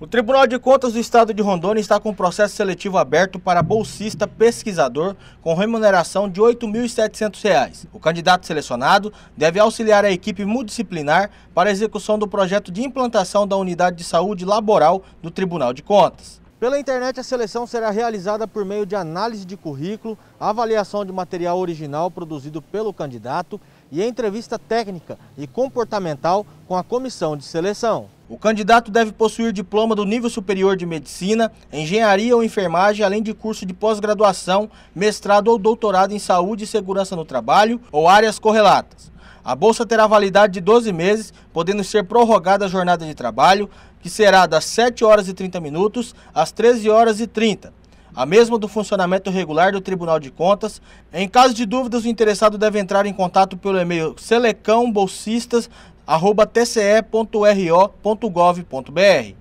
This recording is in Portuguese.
O Tribunal de Contas do Estado de Rondônia está com um processo seletivo aberto para bolsista pesquisador com remuneração de R$ 8.700. O candidato selecionado deve auxiliar a equipe multidisciplinar para a execução do projeto de implantação da unidade de saúde laboral do Tribunal de Contas. Pela internet, a seleção será realizada por meio de análise de currículo, avaliação de material original produzido pelo candidato e entrevista técnica e comportamental com a comissão de seleção. O candidato deve possuir diploma do nível superior de medicina, engenharia ou enfermagem, além de curso de pós-graduação, mestrado ou doutorado em saúde e segurança no trabalho ou áreas correlatas. A bolsa terá validade de 12 meses, podendo ser prorrogada a jornada de trabalho, que será das 7 horas e 30 minutos às 13 horas e 30. A mesma do funcionamento regular do Tribunal de Contas. Em caso de dúvidas, o interessado deve entrar em contato pelo e-mail selecãobolsistas@tce.ro.gov.br.